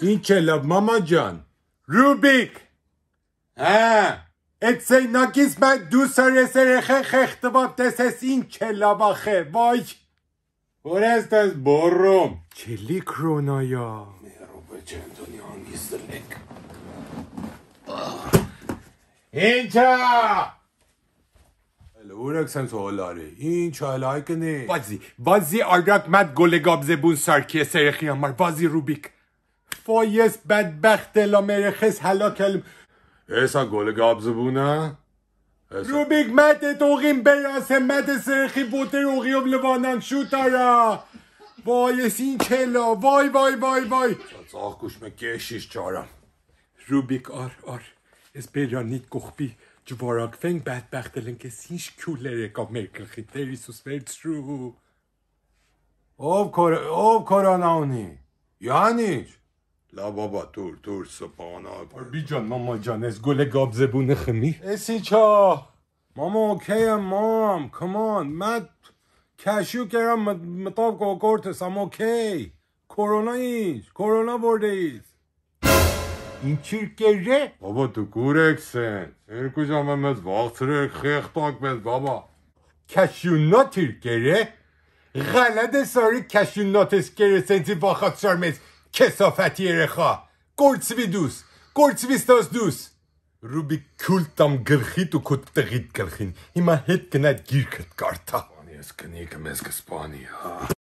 این کلاب ماما جان روبیک اه اتسی نگیز من دو سر سر خخ اختباب این کلاب آخه وای برست از بروم چلی کرونایا مهرو چندانی آنگیست لک اینجا اورک سن آره این لایک نه بازی بازی آرگات مد گل گابزه بون سرکیه سرخی همار بازی روبیک فایس بدبخت لامرخس حلا کلم ایسا گل گابزبونه رو بیگ مت توقیم براس مت سرخی بوده بوتر اوقیوم لوانان شوتارا وای سین کلا وای وای وای وای ساق گوش گشیش چارم رو بیگ آر آر از گخ بی جواراگ فنگ بدبخت لنکه سینش رکا مرکل مرکلخی تریسوس ورد رو آب او آب کاراناونی یعنی لا بابا تور تور سپانا بر بی جان ماما جان از گل گاب زبون خمی ایسی چا ماما اوکی هم مام کمان مد کشیو کرم مطاب که کورتس ام اوکی کورونا ایش کورونا برده ایش این چیر کرده؟ بابا تو گور اکسن این کجا من از وقت رو خیخ تاک بز بابا کشیو نا تیر کرده؟ غلط ساری کشیو نا تیر کرده سنسی با سرمیز Քեսոֆետ երեխա, կորցվի դուս, կորցվի ստոս դուս։ Ռուբի քուլ տամ գրխիդ ու քո տղիդ գրխին։ Հիմա հետ գնա գիրքդ կարդա։ Ես կնիկը մեզ կսպանի, հա։